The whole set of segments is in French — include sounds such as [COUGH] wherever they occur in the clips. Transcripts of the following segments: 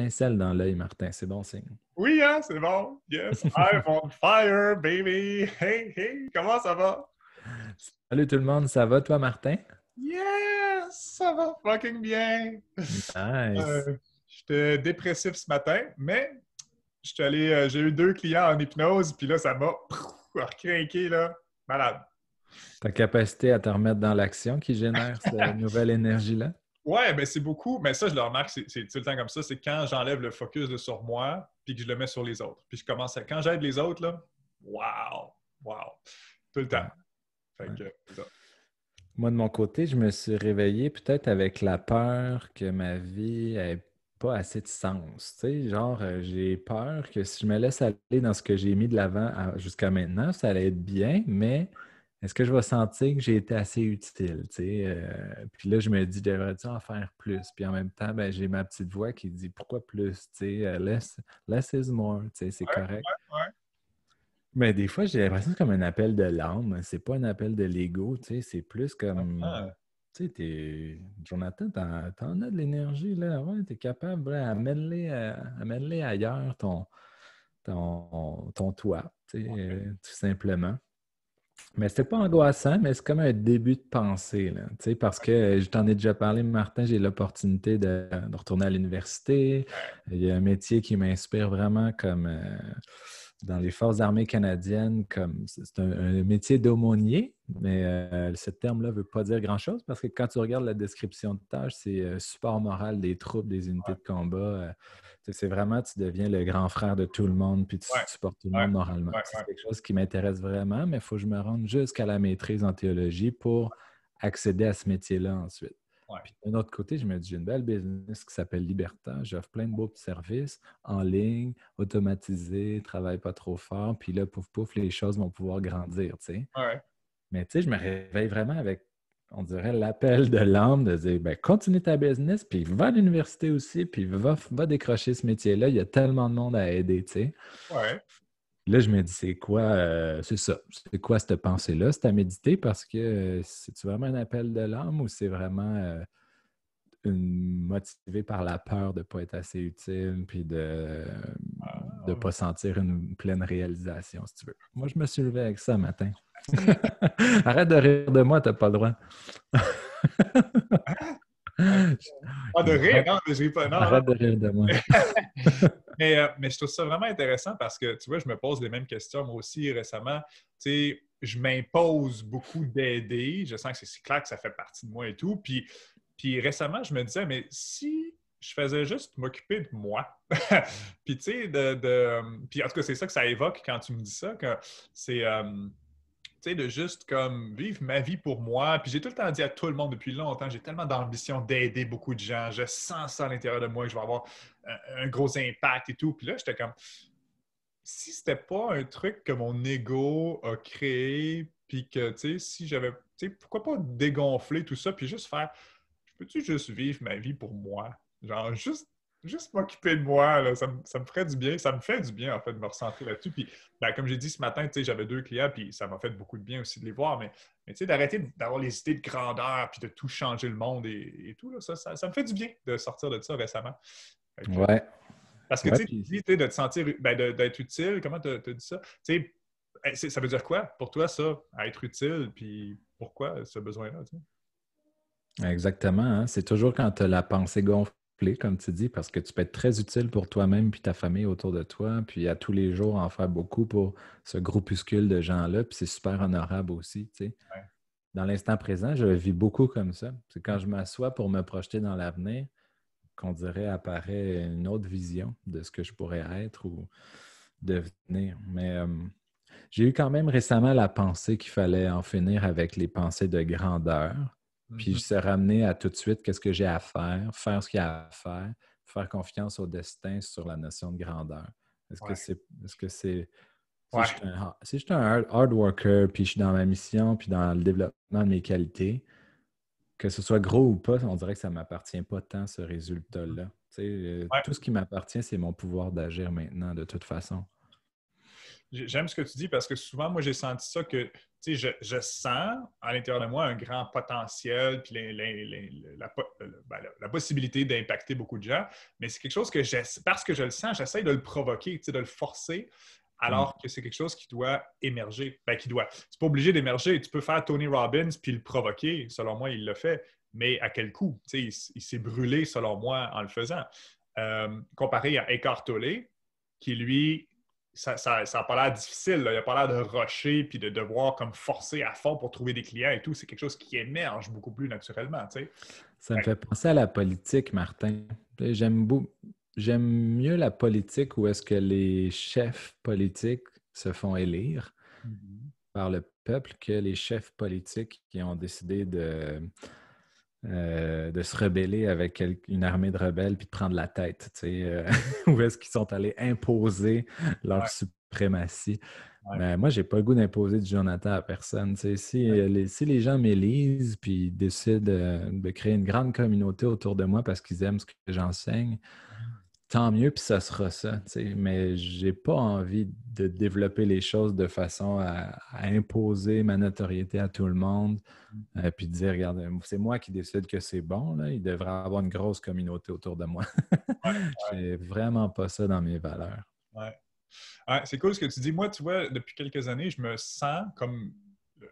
étincelle dans l'œil, Martin. C'est bon signe. Oui, hein, c'est bon. Yes, I'm on fire, baby. Hey, hey, comment ça va? Salut tout le monde, ça va toi, Martin? Yes, ça va fucking bien. Nice. Euh, j'étais dépressif ce matin, mais allé, euh, j'ai eu deux clients en hypnose, puis là, ça m'a recrinqué, là. Malade. Ta capacité à te remettre dans l'action qui génère cette [LAUGHS] nouvelle énergie-là? Ouais, ben c'est beaucoup. Mais ça, je le remarque, c'est tout le temps comme ça. C'est quand j'enlève le focus de sur moi, puis que je le mets sur les autres. Puis je commence à. Quand j'aide les autres, là, wow! Wow! tout le temps. Fait que, Moi, de mon côté, je me suis réveillé peut-être avec la peur que ma vie n'ait pas assez de sens. Tu sais, genre, euh, j'ai peur que si je me laisse aller dans ce que j'ai mis de l'avant ah, jusqu'à maintenant, ça allait être bien, mais est-ce que je vais sentir que j'ai été assez utile? Euh, puis là, je me dis, devrais-tu en faire plus? Puis en même temps, ben, j'ai ma petite voix qui dit, pourquoi plus? Euh, less, less, is more, c'est correct. Mais des fois, j'ai l'impression que c'est comme un appel de l'âme. C'est pas un appel de l'ego, c'est plus comme... Jonathan, ah. Tu sais, Jonathan, t'en as de l'énergie, là. es capable, à mêler, les ailleurs, ton, ton, toit, euh, tout simplement. Mais c'est pas angoissant, mais c'est comme un début de pensée, là, parce que je t'en ai déjà parlé, Martin, j'ai l'opportunité de, retourner à l'université. Il y a un métier qui m'inspire vraiment comme... Euh, dans les forces armées canadiennes comme c'est un, métier d'aumônier, mais euh, ce terme-là ne veut pas dire grand-chose parce que quand tu regardes la description de tâche, c'est euh, support moral des troupes, des unités de combat. Euh, c'est vraiment, tu deviens le grand frère de tout le monde puis tu supportes tout le monde moralement. C'est quelque chose qui m'intéresse vraiment, mais il faut que je me rende jusqu'à la maîtrise en théologie pour accéder à ce métier-là ensuite. Ouais. Puis d'un autre côté, je me dis, j'ai une belle business qui s'appelle Liberta. J'offre plein de beaux services en ligne, automatisés, travaille pas trop fort. Puis là, pouf, pouf, les choses vont pouvoir grandir, Mais tu sais, je me réveille vraiment avec, on dirait, l'appel de l'âme de dire, ben, continue ta business, puis va à l'université aussi, puis va, va décrocher ce métier-là. Il y a tellement de monde à aider, tu sais. Ouais. Là, je me dis, c'est quoi, euh, c'est ça, c'est quoi cette pensée-là? C'est à méditer parce que euh, c'est-tu vraiment un appel de l'âme ou c'est vraiment euh, motivé par la peur de ne pas être assez utile puis de ne ah, pas sentir une pleine réalisation, si tu veux? Moi, je me suis levé avec ça matin. [LAUGHS] Arrête de rire de moi, tu t'as pas le droit. [LAUGHS] ah, de rire, hein, non, je ris pas. de de moi. [LAUGHS] Euh, mais, je trouve ça vraiment intéressant parce que, tu vois, je me pose les mêmes questions, moi aussi, récemment. Tu sais, je m'impose beaucoup d'aider. Je sens que c'est clair que ça fait partie de moi et tout. Puis, récemment, je me disais, mais si je faisais juste m'occuper de moi. [LAUGHS] puis, tu sais, de, de, Puis, en tout cas, c'est ça que ça évoque quand tu me dis ça, que c'est... Euh, sais, de juste comme vivre ma vie pour moi. Puis j'ai tout le temps dit à tout le monde depuis longtemps, j'ai tellement d'ambition d'aider beaucoup de gens. Je sens ça à l'intérieur de moi que je vais avoir un, euh, un gros impact et tout. Puis là, j'étais comme, si c'était pas un truc que mon ego a créé, puis que, tu sais, si j'avais, tu sais, pourquoi pas dégonfler tout ça, puis juste faire, peux-tu juste vivre ma vie pour moi? Genre, juste juste m'occuper de moi, ça, me, ferait du bien, ça me fait du bien en fait de me recentrer là-dessus. Puis, ben, comme j'ai dit ce matin, j'avais deux clients, puis ça m'a fait beaucoup de bien aussi de les voir, mais, mais d'arrêter d'avoir les idées de grandeur, puis de tout changer le monde et, tout, ça, me fait du bien de sortir de ça récemment. ouais. Parce que ouais, tu dis de te sentir, ben, d'être utile, comment tu as dit ça? Eh, ça veut dire quoi pour toi, ça, être utile, puis pourquoi ce besoin-là? Exactement. Hein. C'est toujours quand tu as la pensée gonflée comme tu dis, parce que tu peux être très utile pour toi-même puis ta famille autour de toi, puis à tous les jours en faire beaucoup pour ce groupuscule de gens-là, puis c'est super honorable aussi, Dans l'instant présent, je vis beaucoup comme ça. C'est quand je m'assois pour me projeter dans l'avenir qu'on dirait apparaît une autre vision de ce que je pourrais être ou devenir. Mais euh, j'ai eu quand même récemment la pensée qu'il fallait en finir avec les pensées de grandeur puis je mhm. sais ramener à tout de suite qu'est-ce que j'ai à faire, faire ce qu'il y a à faire, faire confiance au destin sur la notion de grandeur. Est-ce que c'est. que c'est. Si, je suis un hard worker, puis je suis dans ma mission, puis dans le développement de mes qualités, que ce soit gros ou pas, on dirait que ça ne m'appartient pas tant ce mhm. résultat-là. Euh, tout ce qui m'appartient, c'est mon pouvoir d'agir maintenant, de toute façon. J'aime ce que tu dis parce que souvent, moi, j'ai senti ça que je, je sens à l'intérieur de moi un grand potentiel puis la, ben, la, possibilité d'impacter beaucoup de gens. Mais c'est quelque chose que, parce que je le sens, j'essaye de le provoquer, tu de le forcer alors mm. que c'est quelque chose qui doit émerger. Ben, qui doit. C'est pas obligé d'émerger. Tu peux faire Tony Robbins puis le provoquer. Selon moi, il le fait. Mais à quel coût? Il, il s'est brûlé, selon moi, en le faisant. Euh, comparé à Eckhart Tolle, qui lui ça n'a pas l'air difficile. Là. Il n'a pas l'air de rusher puis de devoir comme forcer à fond pour trouver des clients et tout. C'est quelque chose qui émerge beaucoup plus naturellement. Ça me fait penser à la politique, Martin. J'aime mieux la politique où est-ce que les chefs politiques se font élire mm-hmm. par le peuple que les chefs politiques qui ont décidé de euh, de se rebeller avec une armée de rebelles puis de prendre la tête, euh, [LAUGHS] où est-ce qu'ils sont allés imposer leur suprématie. Moi, je ben, moi, j'ai pas le goût d'imposer du Jonathan à personne. si, euh, les, si les gens m'élisent puis décident de créer une grande communauté autour de moi parce qu'ils aiment ce que j'enseigne, mmh tant mieux, puis ça se ressent. Mais Mais n'ai pas envie de développer les choses de façon à, imposer ma notoriété à tout le monde, mm. euh, puis de dire, regarde, euh, c'est moi qui décide que c'est bon, là. il devrait avoir une grosse communauté autour de moi. [LAUGHS] Je n'ai vraiment pas ça dans mes valeurs. Ouais. Ah, c'est cool ce que tu dis. Moi, tu vois, depuis quelques années, je me sens comme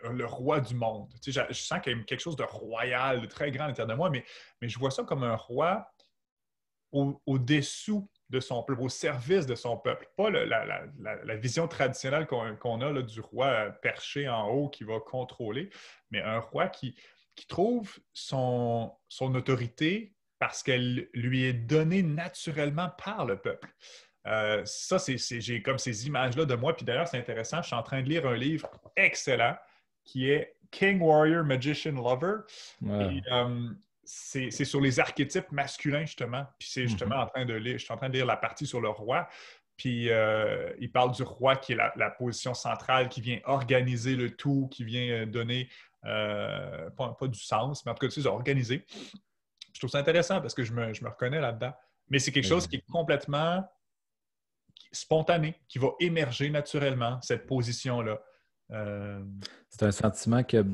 euh, le roi du monde. je, sens qu'il y a quelque chose de royal, de très grand à l'intérieur de moi, mais je vois ça comme un roi au-dessous de son peuple, au service de son peuple. Pas la, vision traditionnelle qu'on a du roi euh, perché en haut qui va contrôler, mais un roi qui, trouve son, autorité parce qu'elle lui est donnée naturellement par le peuple. Euh, ça, j'ai comme ces images-là de moi. Puis d'ailleurs, c'est intéressant, je suis en train de lire un livre excellent qui est King Warrior Magician Lover. Euh, c'est sur les archétypes masculins, justement. Puis c'est mhm. justement en train de lire, je suis en train de lire la partie sur le roi. Puis euh, il parle du roi qui est la, position centrale, qui vient organiser le tout, qui vient euh, donner, euh, pas, du sens, mais en tout cas, tu organisé Je trouve ça intéressant parce que je me, reconnais là-dedans. Mais c'est quelque chose mhm. qui est complètement spontané, qui va émerger naturellement, cette position-là. C'est un sentiment que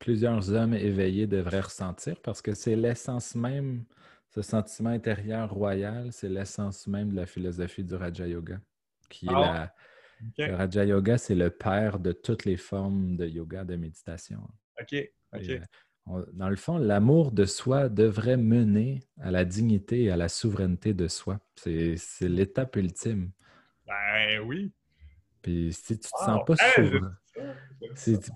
plusieurs hommes éveillés devraient ressentir parce que c'est l'essence même, ce sentiment intérieur royal, c'est l'essence même de la philosophie du Raja Yoga. Qui ah Le Raja Yoga, c'est le père de toutes les formes de yoga, de méditation. OK. Euh, dans le fond, l'amour de soi devrait mener à la dignité et à la souveraineté de soi. C'est l'étape ultime. Ben oui. Puis si tu te sens pas souverain.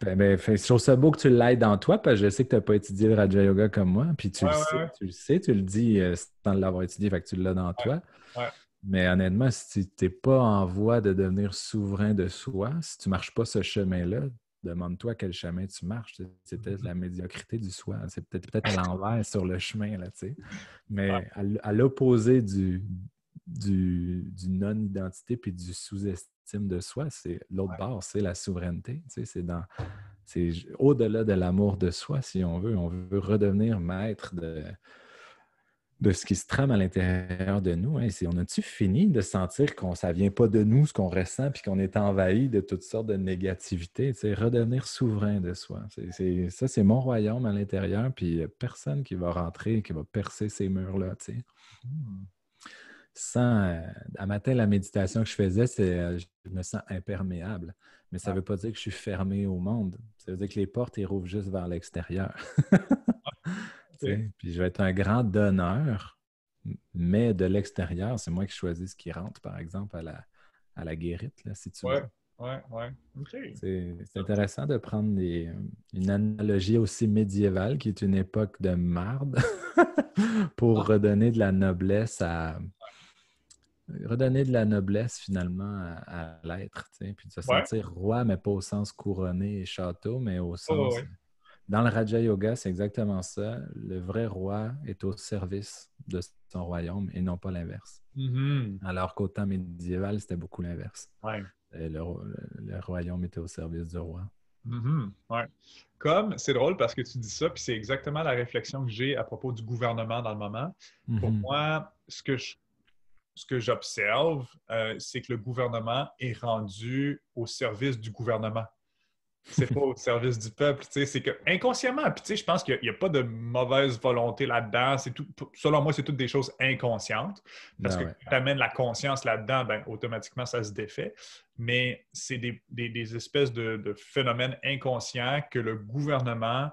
Ben, ben, fait, je trouve ça beau que tu l'aides dans toi, parce que je sais que tu n'as pas étudié le Raja Yoga comme moi, puis tu, le, sais, tu le sais, tu le dis euh, sans l'avoir étudié, fait tu l'as dans toi. Mais honnêtement, si tu n'es pas en voie de devenir souverain de soi, si tu ne marches pas ce chemin-là, demande-toi quel chemin tu marches. C'est peut-être mm-hmm. la médiocrité du soi. C'est peut-être peut-être à l'envers sur le chemin, là, tu Mais à, l'opposé du, du, non-identité puis du sous-estime de soi. C'est l'autre barre, c'est la souveraineté. c'est dans c'est au-delà de l'amour de soi, si on veut. On veut redevenir maître de, de ce qui se trame à l'intérieur de nous. Hein. On a-tu fini de sentir qu'on ça vient pas de nous, ce qu'on ressent, puis qu'on est envahi de toutes sortes de négativités? redevenir souverain de soi. c'est ça, c'est mon royaume à l'intérieur, puis personne qui va rentrer, qui va percer ces murs-là. Mmh. Euh, à matin, la méditation que je faisais, c'est euh, je me sens imperméable. Mais ça ne ah. veut pas dire que je suis fermé au monde. Ça veut dire que les portes, elles rouvrent juste vers l'extérieur. Ah, [LAUGHS] puis je vais être un grand donneur, mais de l'extérieur, c'est moi qui choisis ce qui rentre, par exemple, à la, à la guérite, là, si tu veux. C'est intéressant de prendre euh, une analogie aussi médiévale, qui est une époque de marde, [LAUGHS] pour ah. redonner de la noblesse à, redonner de la noblesse finalement à, l'être, puis de se sentir roi, mais pas au sens couronné et château, mais au sens... Dans le Raja Yoga, c'est exactement ça. Le vrai roi est au service de son royaume et non pas l'inverse. Mm-hmm. Alors qu'au temps médiéval, c'était beaucoup l'inverse. Le, royaume était au service du roi. Mm-hmm. Comme, c'est drôle parce que tu dis ça, puis c'est exactement la réflexion que j'ai à propos du gouvernement dans le moment. Pour mm-hmm. moi, ce que je ce que j'observe, euh, c'est que le gouvernement est rendu au service du gouvernement. C'est pas au service du peuple. C'est que inconsciemment, puis je pense qu'il n'y a, pas de mauvaise volonté là-dedans. selon moi, c'est toutes des choses inconscientes. Parce que tu amènes la conscience là-dedans, ben, automatiquement, ça se défait. Mais c'est des, espèces de, phénomènes inconscients que le gouvernement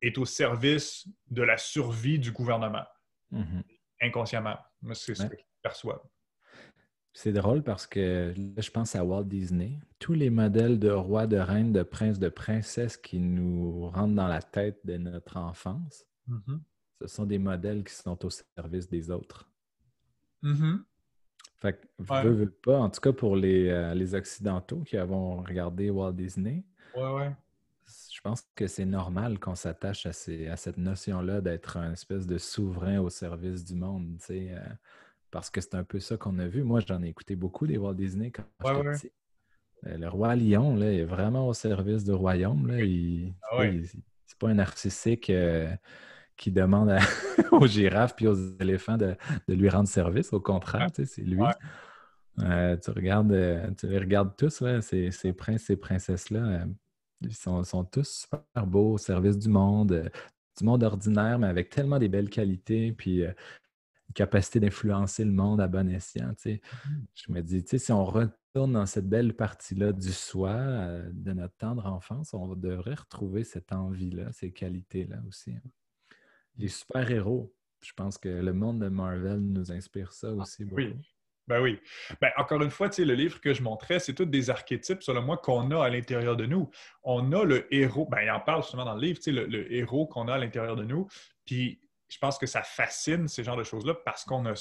est au service de la survie du gouvernement. Mm-hmm. Inconsciemment c'est ce C'est drôle parce que je pense à Walt Disney. Tous les modèles de rois, de reines, de princes, de princesses qui nous rentrent dans la tête de notre enfance, mhm. ce sont des modèles qui sont au service des autres. Mhm. Fait que, pas, en tout cas pour les, euh, les Occidentaux qui avons regardé Walt Disney, je pense que c'est normal qu'on s'attache à, cette notion-là d'être un espèce de souverain au service du monde, sais, euh, parce que c'est un peu ça qu'on a vu. Moi, j'en ai écouté beaucoup des Walt Disney quand j'étais petit. Euh, le roi Lion, là, est vraiment au service du royaume. Là. Ah il, c'est pas un narcissique euh, qui demande [LAUGHS] aux girafes puis aux éléphants de, lui rendre service. Au contraire, c'est lui. tu regardes, tu les regardes tous, là, ces, ces princes, ces princesses-là ils sont, tous super beaux au service du monde, euh, du monde ordinaire, mais avec tellement des belles qualités, puis euh, une capacité d'influencer le monde à bon escient. sais. Mmh. Je me dis, si on retourne dans cette belle partie-là du soi, euh, de notre tendre enfance, on devrait retrouver cette envie-là, ces qualités-là aussi. Hein. Les mmh. super-héros, je pense que le monde de Marvel nous inspire ça ah aussi beaucoup. Ben oui. Ben, encore une fois, le livre que je montrais, c'est tous des archétypes, selon moi, qu'on a à l'intérieur de nous. On a le héros, ben, il en parle justement dans le livre, le, le héros qu'on a à l'intérieur de nous. Puis je pense que ça fascine ces genres de choses-là parce qu'on a,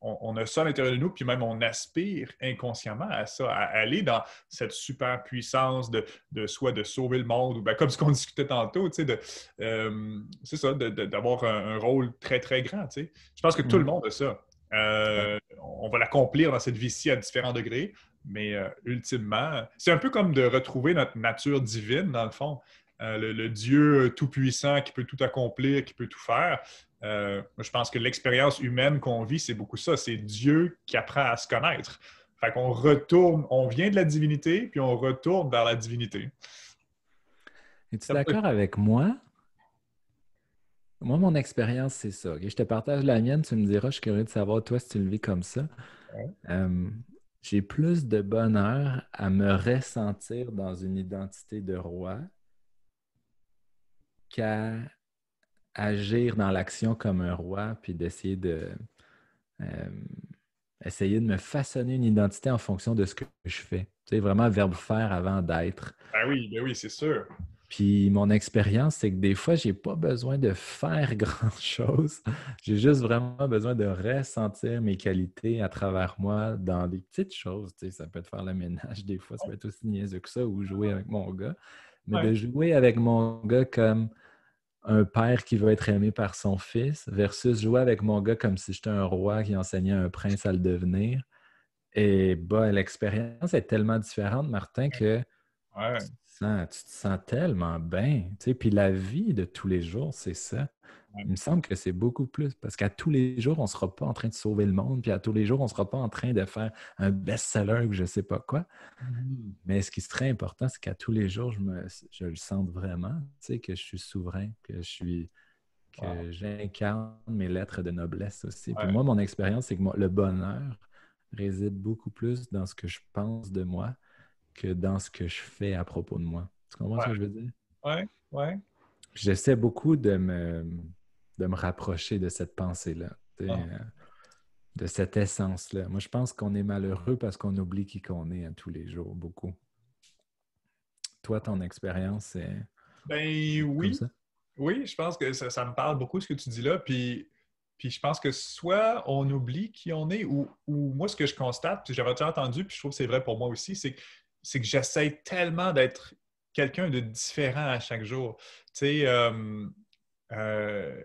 on, a ça à l'intérieur de nous, puis même on aspire inconsciemment à ça, à aller dans cette super puissance de, de soit de sauver le monde, ou ben, comme ce qu'on [LAUGHS] discutait tantôt, euh, c'est ça, d'avoir un, rôle très, très grand. Je pense que tout le mm. monde a ça. Euh, on va l'accomplir dans cette vie-ci à différents degrés, mais euh, ultimement, c'est un peu comme de retrouver notre nature divine, dans le fond. Euh, le, Dieu tout-puissant qui peut tout accomplir, qui peut tout faire. je pense que l'expérience humaine qu'on vit, c'est beaucoup ça. C'est Dieu qui apprend à se connaître. Fait qu'on retourne, on vient de la divinité, puis on retourne vers la divinité. Es-tu d'accord avec moi moi, mon expérience, c'est ça. Je te partage la mienne, tu me diras, je suis curieux de savoir, toi, si tu le vis comme ça. j'ai plus de bonheur à me ressentir dans une identité de roi qu'à agir dans l'action comme un roi, puis d'essayer de essayer de me façonner une identité en fonction de ce que je fais. Tu sais, vraiment verbe faire avant d'être. Ah oui, ben oui, c'est sûr. Puis mon expérience, c'est que des fois, j'ai pas besoin de faire [LAUGHS] grand-chose. J'ai juste vraiment besoin de ressentir mes qualités à travers moi dans des petites choses. Tu sais, ça peut être faire le ménage, des fois, ça peut être aussi niaiseux que ça, ou jouer avec mon gars. Mais de jouer avec mon gars comme un père qui veut être aimé par son fils versus jouer avec mon gars comme si j'étais un roi qui enseignait un prince à le devenir. Et eh bah, ben, l'expérience est tellement différente, Martin, que tu, te sens, tellement bien. Tu puis la vie de tous les jours, c'est ça. Il me semble que c'est beaucoup plus parce qu'à tous les jours, on ne sera pas en train de sauver le monde, puis à tous les jours, on ne sera pas en train de faire un best-seller ou je ne sais pas quoi. Mmh. Mais ce qui serait important, c'est qu'à tous les jours, je, le sente vraiment, tu sais, que je suis souverain, que je suis que j'incarne mes lettres de noblesse aussi. Puis moi, mon expérience, c'est que le bonheur réside beaucoup plus dans ce que je pense de moi que dans ce que je fais à propos de moi. Tu comprends ce que je veux dire? Oui, oui. J'essaie beaucoup de me, de me rapprocher de cette pensée-là, ah. euh, de, cette essence-là. Moi, je pense qu'on est malheureux parce qu'on oublie qui qu'on est à tous les jours, beaucoup. Toi, ton expérience, c'est. Ben oui. Oui, je pense que ça, me parle beaucoup ce que tu dis là. Puis, puis je pense que soit on oublie qui on est, ou, ou moi, ce que je constate, puis j'avais déjà entendu, puis je trouve que c'est vrai pour moi aussi, c'est que c'est que j'essaie tellement d'être quelqu'un de différent à chaque jour. Tu sais, euh, euh,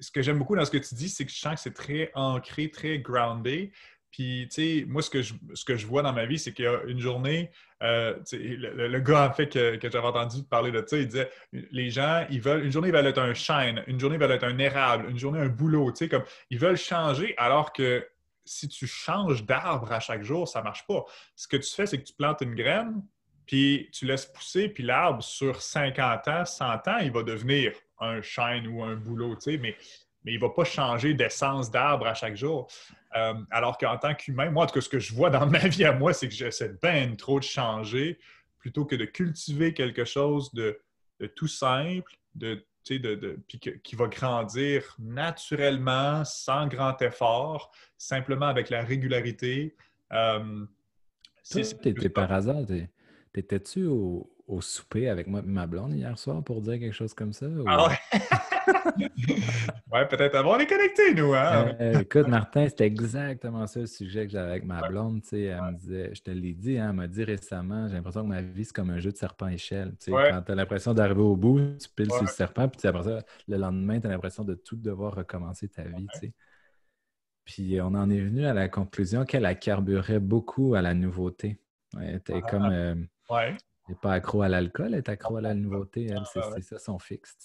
ce que j'aime beaucoup dans ce que tu dis, c'est que je sens que c'est très ancré, très groundé. Puis, tu sais, moi, ce que, je, ce que je vois dans ma vie, c'est qu'il y a une journée, euh, le, le, gars, en fait, que, que j'avais entendu parler de ça, il disait les gens, ils veulent, une journée, ils veulent être un chêne, une journée, ils veulent être un érable, une journée, un boulot, tu sais, comme, ils veulent changer alors que si tu changes d'arbre à chaque jour, ça ne marche pas. Ce que tu fais, c'est que tu plantes une graine, puis tu laisses pousser, puis l'arbre, sur 50 ans, 100 ans, il va devenir un chêne ou un boulot, tu sais, mais, mais il ne va pas changer d'essence d'arbre à chaque jour. Euh, alors qu'en tant qu'humain, moi, en tout cas, ce que je vois dans [LAUGHS] ma vie à moi, c'est que j'essaie bien trop de changer plutôt que de cultiver quelque chose de, de tout simple, de de, de qui va grandir naturellement, sans grand effort, simplement avec la régularité. Euh, Toi, par hasard, t'étais-tu au, au souper avec moi ma blonde hier soir pour dire quelque chose comme ça. Ou... Ah [LAUGHS] ouais? peut-être avant, on est connectés, nous. Hein? Euh, écoute, Martin, c'était exactement ça le sujet que j'avais avec ma blonde. Elle me disait, je te l'ai dit, hein, elle m'a dit récemment, j'ai l'impression que ma vie, c'est comme un jeu de serpent-échelle. Quand tu as l'impression d'arriver au bout, tu piles sur le serpent, puis après ça, le lendemain, tu as l'impression de tout devoir recommencer ta vie. sais. Puis on en est venu à la conclusion qu'elle a carburait beaucoup à la nouveauté. Ah. Euh, ouais, était comme n'est pas accro à l'alcool, est accro à la nouveauté. [LAUGHS] Elle, ah, c'est, ça son fixe.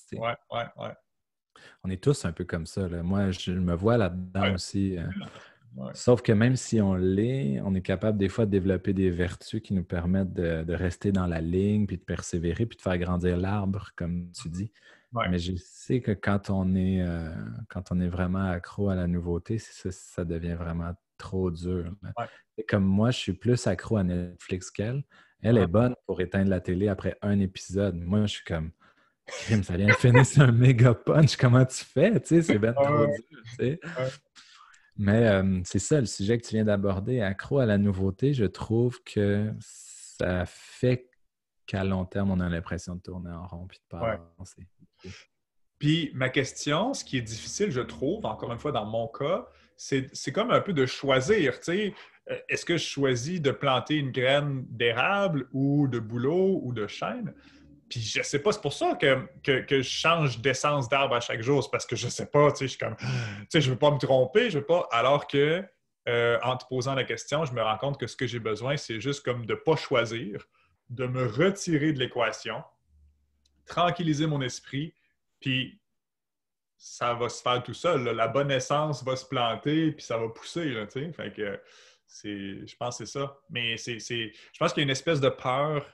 On est tous un peu comme ça. Moi, je me vois là-dedans aussi. Euh. [LAUGHS] Sauf que même si on l'est, on est capable des fois de développer des vertus qui nous permettent de, rester dans la ligne, puis de persévérer, puis de faire grandir l'arbre, comme tu dis. Mais je sais que quand on est, euh, quand on est vraiment accro à la nouveauté, ça, ça devient vraiment trop dur. Comme moi, je suis plus accro à Netflix qu'elle. Elle est bonne pour éteindre la télé après un épisode. Moi, je suis comme, ça vient de finir sur un [LAUGHS] méga punch. Comment tu fais? c'est bien trop dur. Mais euh, c'est ça, le sujet que tu viens d'aborder, accro à la nouveauté, je trouve que ça fait qu'à long terme, on a l'impression de tourner en rond puis de pas avancer. Puis ma question, ce qui est difficile, je trouve, encore une fois, dans mon cas, c'est comme un peu de choisir, tu sais. Euh, est-ce que je choisis de planter une graine d'érable ou de bouleau ou de chêne? Puis je sais pas, c'est pour ça que, que, je change d'essence d'arbre à chaque jour, c'est parce que je sais pas, tu sais, je suis comme, tu je veux pas me tromper, je veux pas, alors que euh, en te posant la question, je me rends compte que ce que j'ai besoin, c'est juste comme de pas choisir, de me retirer de l'équation, tranquilliser mon esprit, puis ça va se faire tout seul. La bonne essence va se planter, puis ça va pousser. Là, fait que, je pense que c'est ça. Mais c'est, je pense qu'il y a une espèce de peur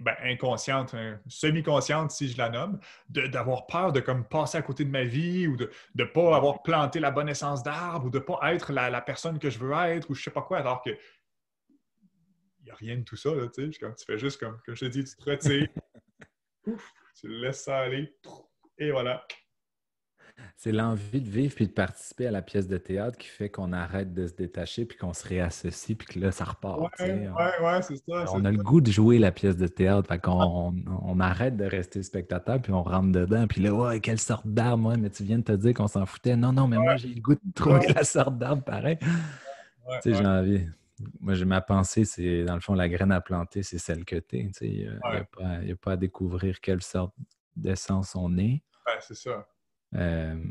ben, inconsciente, semi-consciente si je la nomme, d'avoir peur de comme passer à côté de ma vie ou de ne pas avoir planté la bonne essence d'arbre ou de ne pas être la, personne que je veux être ou je ne sais pas quoi, alors que il n'y a rien de tout ça. Là, comme, tu fais juste comme, comme je te dis, tu te retires, [LAUGHS] tu laisses ça aller et voilà. C'est l'envie de vivre puis de participer à la pièce de théâtre qui fait qu'on arrête de se détacher puis qu'on se réassocie puis que là, ça repart. Oui, on... c'est ça. On a le goût de jouer la pièce de théâtre. qu'on on, arrête de rester spectateur puis on rentre dedans. Puis là, ouais, quelle sorte d'arme, mais tu viens de te dire qu'on s'en foutait. Non, non, mais moi, j'ai le goût de trouver la sorte d'arme pareil. tu sais, j'ai envie. Moi, j'ai ma pensée, c'est dans le fond, la graine à planter, c'est celle que t'es. Il n'y a, pas à découvrir quelle sorte d'essence on est. c'est ça. Euh,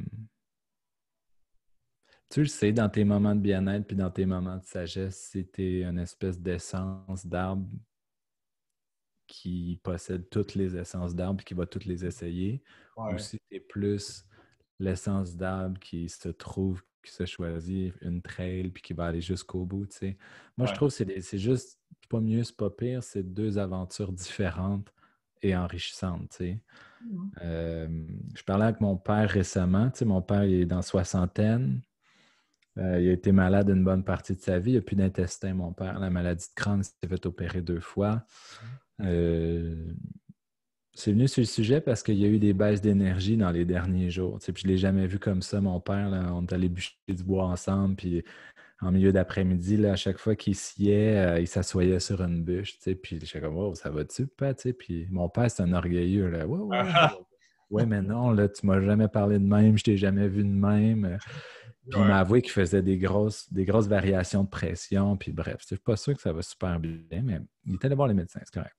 tu le sais, dans tes moments de bien-être puis dans tes moments de sagesse, si tu une espèce d'essence d'arbre qui possède toutes les essences d'arbre qui va toutes les essayer, ou si tu plus l'essence d'arbre qui se trouve, qui se choisit une trail puis qui va aller jusqu'au bout, tu sais. Moi, je trouve que c'est juste pas mieux, c'est pas pire, c'est deux aventures différentes et enrichissantes, tu sais. Euh, je parlais avec mon père récemment. Tu mon père il est dans soixantaine. Euh, il a été malade une bonne partie de sa vie. Il n'a plus d'intestin, mon père. La maladie de Crohn s'est fait opérer deux fois. Euh, c'est venu sur le sujet parce qu'il y a eu des baisses d'énergie dans les derniers jours. Tu je ne l'ai jamais vu comme ça, mon père. on est allé bûcher du bois ensemble, puis en milieu d'après-midi, à chaque fois qu'il s'y euh, il s'assoyait sur une bûche, tu sais, puis j'étais comme, ça va-tu, pas, puis mon père, c'est un orgueilleux, là, ah! ouais, mais non, là, tu m'as jamais parlé de même, je t'ai jamais vu de même. Puis il m'a avoué qu'il faisait des grosses, des grosses variations de pression, puis bref, je suis pas sûr que ça va super bien, mais il était allé voir les médecins, c'est correct.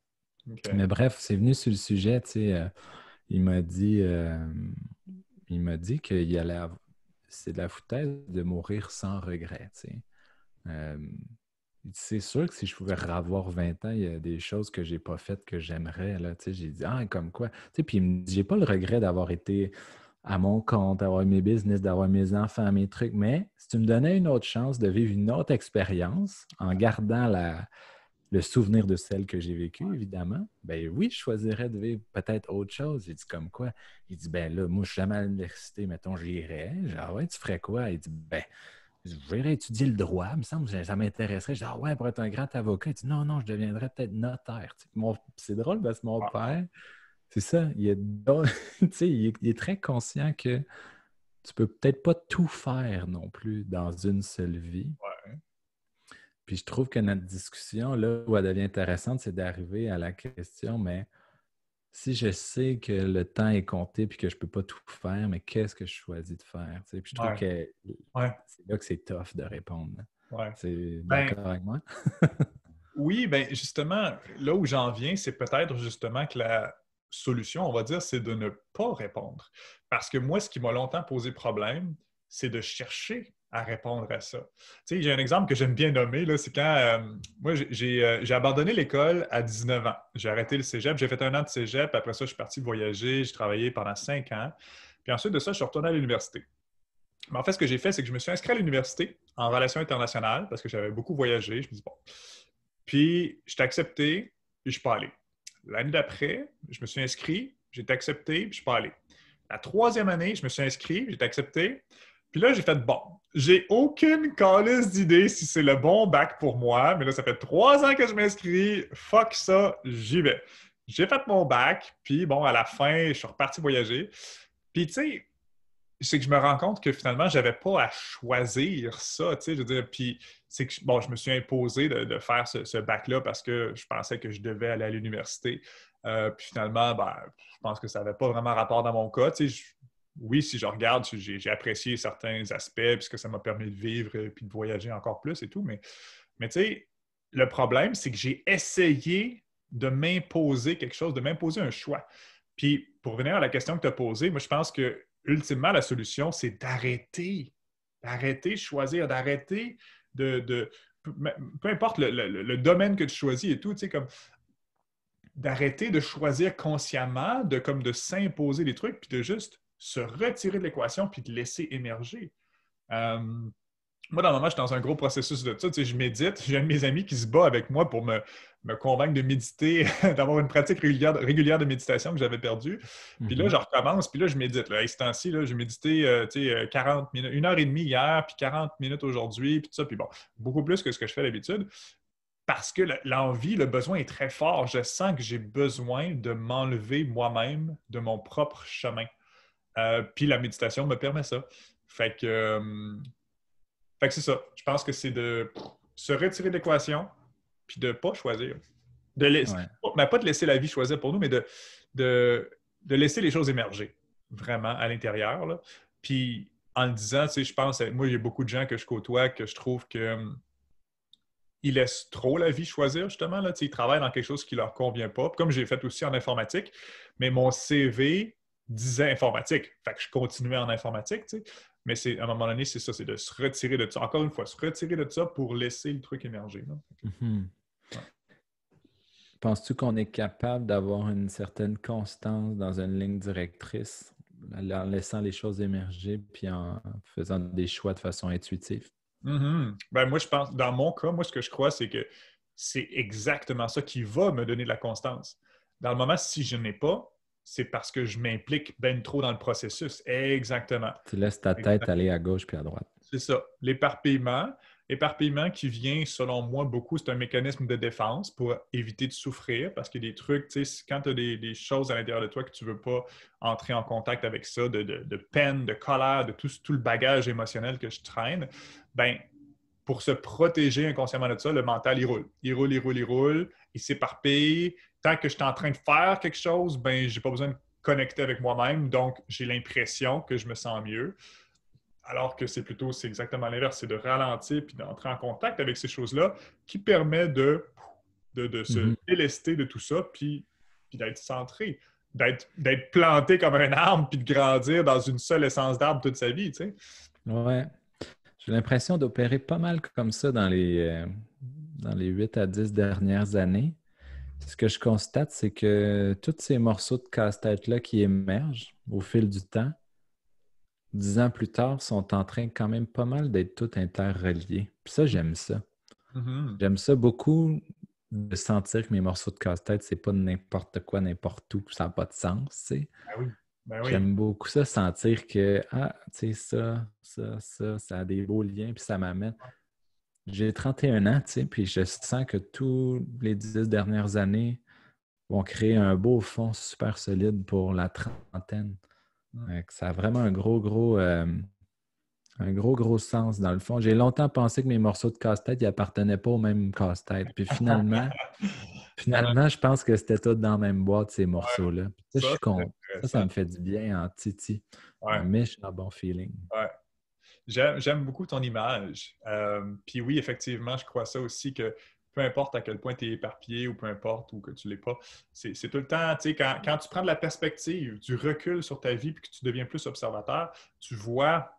Mais bref, c'est venu sur le sujet, tu euh, il m'a dit, euh, il m'a dit qu'il allait avoir c'est de la foutaise de mourir sans regret. Euh, c'est sûr que si je pouvais avoir 20 ans, il y a des choses que j'ai pas faites que j'aimerais. J'ai dit, ah, comme quoi. puis il me dit, j'ai pas le regret d'avoir été à mon compte, d'avoir mes business, d'avoir mes enfants, mes trucs. Mais si tu me donnais une autre chance de vivre une autre expérience en gardant la, le souvenir de celle que j'ai vécue, évidemment, ben oui, je choisirais de vivre peut-être autre chose. Il dit comme quoi? Il dit, ben là, moi, je suis jamais à l'université, mettons, j'irais. Genre, ah ouais, tu ferais quoi? Il dit, ben, je voudrais étudier le droit, il me semble, ça m'intéresserait. genre ah ouais, pour être un grand avocat. Il dit, non, non, je deviendrais peut-être notaire. C'est drôle parce que mon ah. père, c'est ça, [LAUGHS] il est, très conscient que tu peux peut-être pas tout faire non plus dans une seule vie. Puis je trouve que notre discussion, là où elle devient intéressante, c'est d'arriver à la question, mais si je sais que le temps est compté puis que je ne peux pas tout faire, mais qu'est-ce que je choisis de faire? Puis je trouve que c'est là que c'est tough de répondre. Hein. C'est ben d'accord ben, avec moi? [LAUGHS] oui, bien justement, là où j'en viens, c'est peut-être justement que la solution, on va dire, c'est de ne pas répondre. Parce que moi, ce qui m'a longtemps posé problème, c'est de chercher à répondre à ça. Tu sais, j'ai un exemple que j'aime bien nommer, c'est quand euh, moi, euh, j'ai abandonné l'école à 19 ans. J'ai arrêté le cégep, j'ai fait un an de cégep, après ça, je suis parti voyager, j'ai travaillé pendant cinq ans. Puis ensuite de ça, je suis retourné à l'université. Mais en fait, ce que j'ai fait, c'est que je me suis inscrit à l'université en relations internationales parce que j'avais beaucoup voyagé. Je me dis, bon. Puis, je t'ai accepté, puis je suis pas allé. L'année d'après, je me suis inscrit, j'ai été accepté, puis je suis pas allé. La troisième année, je me suis inscrit, j'ai accepté, puis là, j'ai fait bon. J'ai aucune calice d'idée si c'est le bon bac pour moi, mais là, ça fait trois ans que je m'inscris. Fuck ça, j'y vais. J'ai fait mon bac, puis bon, à la fin, je suis reparti voyager. Puis tu sais, c'est que je me rends compte que finalement, j'avais pas à choisir ça, tu sais, je veux dire, puis c'est que, bon, je me suis imposé de, faire ce, bac-là parce que je pensais que je devais aller à l'université. Euh, puis finalement, ben, je pense que ça n'avait pas vraiment rapport dans mon cas, tu sais, oui, si je regarde, j'ai apprécié certains aspects, puisque ça m'a permis de vivre et euh, puis de voyager encore plus et tout, mais, mais tu sais, le problème, c'est que j'ai essayé de m'imposer quelque chose, de m'imposer un choix. Puis, pour revenir à la question que tu as posée, moi, je pense que, ultimement, la solution, c'est d'arrêter, d'arrêter de choisir, d'arrêter de, peu importe le, domaine que tu choisis et tout, tu sais, comme d'arrêter de choisir consciemment, de comme de s'imposer des trucs, puis de juste se retirer de l'équation puis de laisser émerger. Euh, moi, dans le moment, je suis dans un gros processus de tout. Tu je médite. J'ai un de mes amis qui se bat avec moi pour me, me convaincre de méditer, [LAUGHS] d'avoir une pratique régulière, régulière, de méditation que j'avais perdue. Puis là, mhm. je recommence. Puis là, je médite. Là, à temps-ci, j'ai médité 40 euh, euh, minutes, une heure et demie hier, puis 40 minutes aujourd'hui, puis ça. Puis bon, beaucoup plus que ce que je fais d'habitude parce que l'envie, le besoin est très fort. Je sens que j'ai besoin de m'enlever moi-même de mon propre chemin. Euh, puis la méditation me permet ça. Euh, fait que, c'est ça. Je pense que c'est de se retirer de l'équation puis de pas choisir. De pas de laisser la vie choisir pour nous, mais de, de, laisser les choses émerger vraiment à l'intérieur. Puis en le disant, tu sais, je pense, moi, il y a beaucoup de gens que je côtoie que je trouve que euh, ils laissent trop la vie choisir, justement. Là, tu ils travaillent dans quelque chose qui leur convient pas, comme j'ai fait aussi en informatique. Mais mon CV, disait informatique. Fait que je continuais en informatique, tu sais. Mais c'est, à un moment donné, c'est ça, c'est de se retirer de ça. Encore une fois, se retirer de ça pour laisser le truc émerger. Mm-hmm. Penses-tu qu'on est capable d'avoir une certaine constance dans une ligne directrice en laissant les choses émerger puis en faisant des choix de façon intuitive? Mm-hmm. ben, moi, je pense, dans mon cas, moi, ce que je crois, c'est que c'est exactement ça qui va me donner de la constance. Dans le moment, si je n'ai pas, c'est parce que je m'implique ben trop dans le processus. Exactement. Tu laisses ta tête aller à gauche puis à droite. C'est ça. L'éparpillement. L'éparpillement qui vient, selon moi, beaucoup, c'est un mécanisme de défense pour éviter de souffrir parce qu'il y a des trucs, tu sais, quand tu as des, choses à l'intérieur de toi que tu ne veux pas entrer en contact avec ça, de, peine, de colère, de tout, tout le bagage émotionnel que je traîne, ben pour se protéger inconsciemment de ça, le mental, il roule. Il roule, il roule, il roule, il s'éparpille. Tant que je suis en train de faire quelque chose, ben, n'ai pas besoin de connecter avec moi-même, donc j'ai l'impression que je me sens mieux. Alors que c'est plutôt, c'est exactement l'inverse, c'est de ralentir puis d'entrer en contact avec ces choses-là qui permet de, de, se mm-hmm. délester de tout ça puis, d'être centré, d'être planté comme un arbre puis de grandir dans une seule essence d'arbre toute sa vie, tu sais. J'ai l'impression d'opérer pas mal comme ça dans les, euh, dans les 8 à 10 dernières années. Ce que je constate, c'est que tous ces morceaux de casse-tête-là qui émergent au fil du temps, dix ans plus tard, sont en train quand même pas mal d'être tous interreliés. Puis ça, j'aime ça. Mm-hmm. J'aime ça beaucoup de sentir que mes morceaux de casse-tête, c'est pas n'importe quoi, n'importe où, ça n'a pas de sens, tu sais. Ah oui. Ben J'aime beaucoup ça, sentir que, ah, tu sais, ça, ça, ça, ça a des beaux liens, puis ça m'amène. J'ai 31 ans, tu puis je sens que toutes les dix dernières années vont créer un beau fond super solide pour la trentaine. ça a vraiment un gros, gros, euh, un gros, gros sens dans le fond. J'ai longtemps pensé que mes morceaux de casse-tête n'appartenaient pas au même casse-tête. Puis finalement, [LAUGHS] finalement, je pense que c'était tout dans la même boîte, ces morceaux-là. je suis content ça, ça me fait du bien en titi. Ouais. Un bon feeling. J'aime beaucoup ton image. Euh, puis oui, effectivement, je crois ça aussi que peu importe à quel point tu es éparpillé ou peu importe ou que tu l'es pas, c'est tout le temps, tu sais, quand, tu prends de la perspective, du recul sur ta vie puis que tu deviens plus observateur, tu vois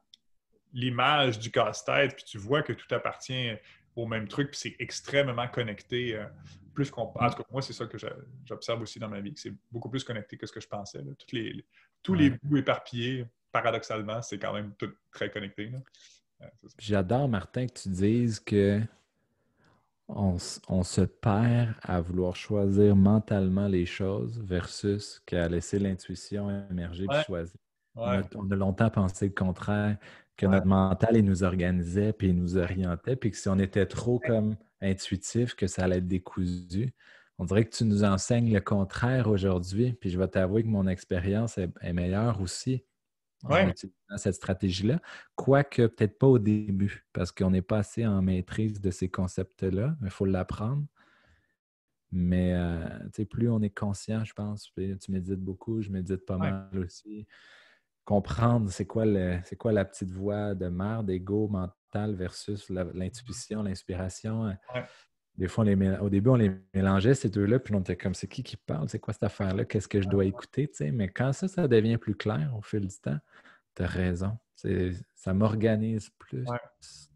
l'image du casse-tête puis tu vois que tout appartient au même truc puis c'est extrêmement connecté euh, moi, c'est ça que j'observe aussi dans ma vie, que c'est beaucoup plus connecté que ce que je pensais. les, tous les bouts éparpillés, paradoxalement, c'est quand même tout très connecté. J'adore, Martin, que tu dises que on, se perd à vouloir choisir mentalement les choses versus qu'à laisser l'intuition émerger et choisir. On, a, longtemps pensé le contraire, que notre mental, nous organisait, puis nous orientait, puis que si on était trop comme intuitif, que ça allait être décousu. On dirait que tu nous enseignes le contraire aujourd'hui, puis je vais t'avouer que mon expérience est, meilleure aussi dans cette stratégie-là, quoique peut-être pas au début, parce qu'on n'est pas assez en maîtrise de ces concepts-là, mais il faut l'apprendre. Mais euh, sais, plus on est conscient, je pense, tu médites beaucoup, je médite pas mal aussi comprendre c'est quoi, quoi la petite voix de merde, d'ego mental versus l'intuition, l'inspiration. Euh, des fois, au début, on les mélangeait, ces deux-là, puis on était comme, c'est qui qui parle? C'est quoi cette affaire-là? Qu'est-ce que je dois écouter? sais. Mais quand ça, ça devient plus clair au fil du temps, tu as raison. Ça m'organise plus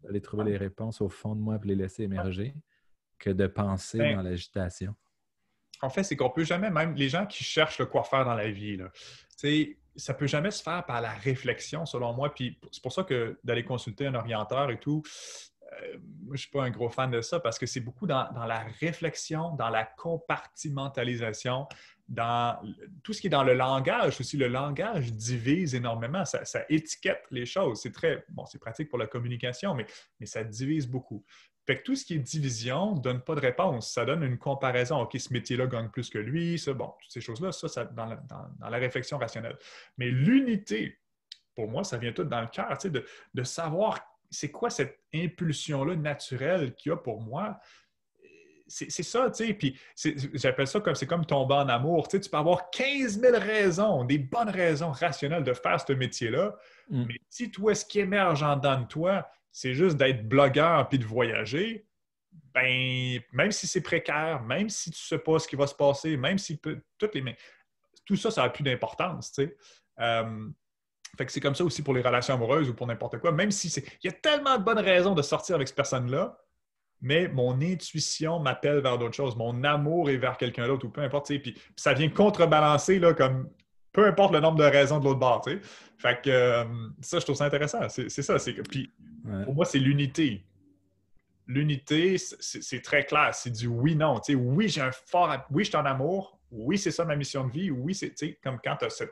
d'aller trouver les réponses au fond de moi et les laisser émerger que de penser ben dans l'agitation. En fait, c'est qu'on peut jamais, même les gens qui cherchent le quoi faire dans la vie, là, ça peut jamais se faire par la réflexion, selon moi. Puis c'est pour ça que d'aller consulter un orienteur et tout, euh, je suis pas un gros fan de ça parce que c'est beaucoup dans, la réflexion, dans la compartimentalisation, tout ce qui est dans le langage aussi. Le langage divise énormément, ça, étiquette les choses. C'est très, bon, c'est pratique pour la communication, mais, ça divise beaucoup. tout ce qui est division ne donne pas de réponse. Ça donne une comparaison. OK, ce métier-là gagne plus que lui, ça, bon, toutes ces choses-là, ça, dans, la, réflexion rationnelle. Mais l'unité, pour moi, ça vient tout dans le cœur, de, de savoir c'est quoi cette impulsion-là naturelle qu'il y a pour moi c'est ça, tu sais. Puis j'appelle ça comme c'est comme tomber en amour. Tu, peux avoir 15 000 raisons, des bonnes raisons rationnelles de faire ce métier-là. Mm. Mais si toi, ce qui émerge en dedans de toi, c'est juste d'être blogueur puis de voyager, ben, même si c'est précaire, même si tu ne sais pas ce qui va se passer, même si toutes les tout ça, ça n'a plus d'importance, tu sais. Euh, fait que c'est comme ça aussi pour les relations amoureuses ou pour n'importe quoi. Même si c'est. Il y a tellement de bonnes raisons de sortir avec cette personne-là, mais mon intuition m'appelle vers d'autres choses. Mon amour est vers quelqu'un d'autre ou peu importe. Puis, puis ça vient contrebalancer là, comme peu importe le nombre de raisons de l'autre bord. Fait que euh, ça, je trouve ça intéressant. C'est ça. Puis pour moi, c'est l'unité. L'unité, c'est très clair. C'est du oui-non. Oui, j'ai un fort. Oui, je suis en amour. Oui, c'est ça ma mission de vie. Oui, c'est comme quand tu as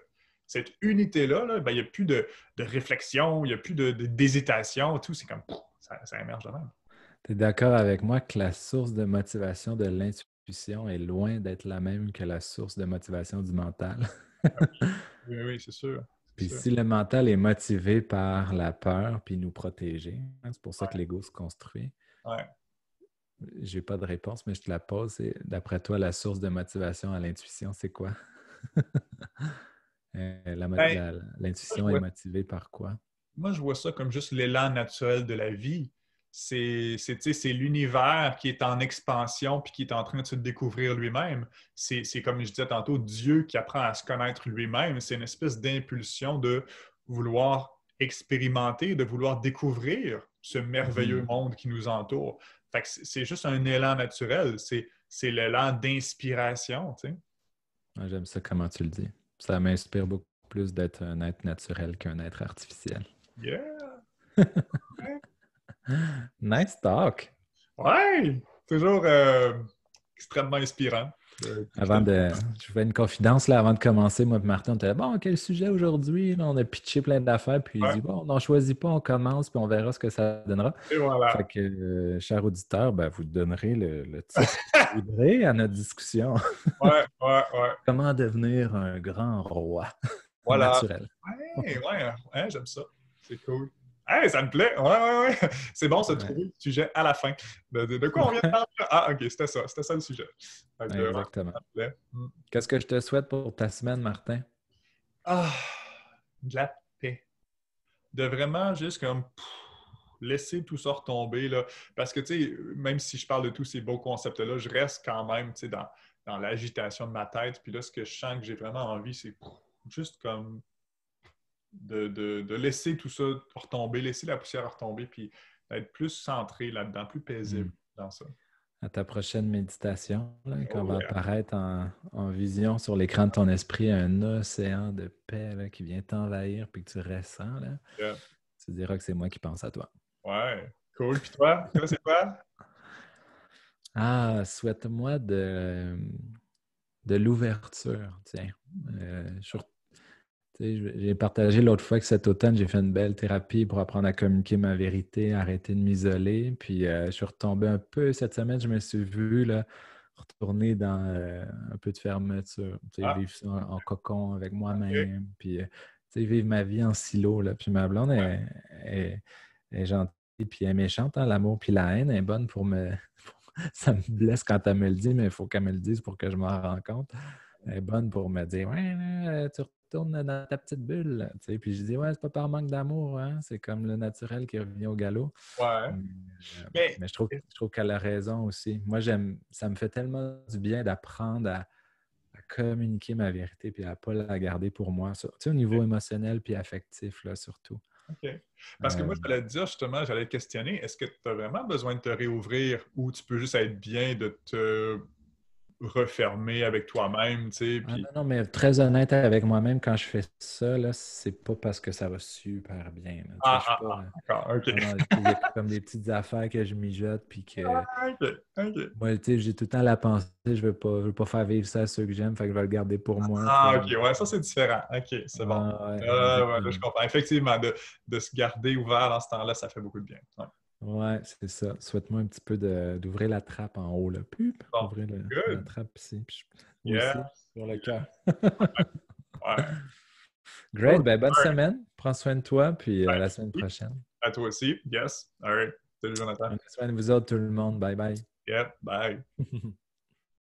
cette unité-là, ben, il n'y a plus de, réflexion, il n'y a plus d'hésitation, tout, c'est comme ça, ça émerge de même. Tu es d'accord avec moi que la source de motivation de l'intuition est loin d'être la même que la source de motivation du mental. Ah [LAUGHS] oui, oui, c'est sûr. Puis si le mental est motivé par la peur, puis nous protéger, hein, c'est pour ça que l'ego se construit. Ouais. J'ai pas de réponse, mais je te la pose. D'après toi, la source de motivation à l'intuition, c'est quoi? [LAUGHS] Euh, ben, l'intuition est motivée par quoi? Moi, je vois ça comme juste l'élan naturel de la vie c'est l'univers qui est en expansion puis qui est en train de se découvrir lui-même. C'est comme je disais tantôt, Dieu qui apprend à se connaître lui-même. C'est une espèce d'impulsion de vouloir expérimenter, de vouloir découvrir ce merveilleux mm-hmm. monde qui nous entoure. C'est juste un élan naturel, c'est l'élan d'inspiration. Ah, j'aime ça comment tu le dis. Ça m'inspire beaucoup plus d'être un être naturel qu'un être artificiel. Yeah! [LAUGHS] [GASPS] nice talk. Ouais, toujours euh, extrêmement inspirant. Euh, avant de. Je fais une confidence là avant de commencer, moi Martin, on était bon, quel sujet aujourd'hui? On a pitché plein d'affaires, puis il dit bon, on n'en choisit pas, on commence, puis on verra ce que ça donnera. Et voilà. Fait que, euh, cher auditeur, ben, vous donnerez le, titre que à notre discussion. [LAUGHS] ouais, ouais, ouais. Comment devenir un grand roi voilà. [LAUGHS] naturel. Ouais, ouais, ouais hein, j'aime ça. C'est cool. Hey, ça me plaît! Ouais, ouais, ouais! [LAUGHS] C'est bon, se trouver le sujet à la fin. De, quoi on vient de parler? Ah, OK, c'était ça. C'était ça le sujet. Euh, exactement. Hmm. Qu'est-ce que je te souhaite pour ta semaine, Martin? Ah, de la paix. De vraiment juste comme laisser tout ça retomber. Là. Parce que, tu sais, même si je parle de tous ces beaux concepts-là, je reste quand même, tu sais, dans, dans l'agitation de ma tête. Puis là, ce que je sens que j'ai vraiment envie, c'est juste comme de, laisser tout ça retomber, laisser la poussière retomber, puis être plus centré là-dedans, plus paisible mm. dans ça. À ta prochaine méditation, quand oh, va apparaître en, vision sur l'écran de ton esprit un océan de paix qui vient t'envahir puis que tu ressens, là, tu diras que c'est moi qui pense à toi. Ouais, cool. Puis toi, c'est quoi? Ah, souhaite-moi de, de l'ouverture, tiens. Euh, j'ai partagé l'autre fois que cet automne, j'ai fait une belle thérapie pour apprendre à communiquer ma vérité, arrêter de m'isoler. Puis euh, je suis retombé un peu cette semaine, je me suis vu là, retourner dans euh, un peu de fermeture, ah. vivre en, cocon avec moi-même, puis euh, vivre ma vie en silo. Là. Puis ma blonde est, gentille, puis elle est méchante, hein, l'amour, puis la haine est bonne pour me. [LAUGHS] ça me blesse quand elle me le dit, mais il faut qu'elle me le dise pour que je m'en rende compte. Elle est bonne pour me dire Ouais, tu dans ta petite bulle. Tu sais. Puis je dis, ouais, c'est pas par manque d'amour, hein? c'est comme le naturel qui revient au galop. Ouais. Mais, euh, je trouve, trouve qu'elle a raison aussi. Moi, j'aime, ça me fait tellement du bien d'apprendre à, communiquer ma vérité puis à ne pas la garder pour moi, tu sais, au niveau émotionnel puis affectif, là, surtout. OK. Parce que moi, euh, j'allais te dire justement, j'allais te questionner, est-ce que tu as vraiment besoin de te réouvrir ou tu peux juste être bien de te refermé avec toi-même, tu sais. Ah, non, non, mais très honnête avec moi-même, quand je fais ça, là, c'est pas parce que ça va super bien. Ah, d'accord, comme des petites affaires que je mijote, puis que... Ah, Moi, tu sais, j'ai tout le temps la pensée, je veux pas, je veux pas faire vivre ça à ceux que j'aime, fait que je vais le garder pour moi. Ah, OK, ouais, ça, c'est différent. OK, c'est bon. Ah, ouais, ah, je comprends. Effectivement, de, se garder ouvert dans ce temps-là, ça fait beaucoup de bien. Ouais, c'est ça. Souhaite-moi un petit peu d'ouvrir la trappe en haut, là. Puis, ouvrir la trappe ici. sur le cœur. [LAUGHS] ouais. Great. Ben, bonne semaine. Prends soin de toi, puis à euh, ben, la semaine prochaine. À toi aussi. Yes. All right. Salut, Jonathan. Bonne semaine à vous autres, tout le monde. Bye bye. Yeah. Bye. [LAUGHS]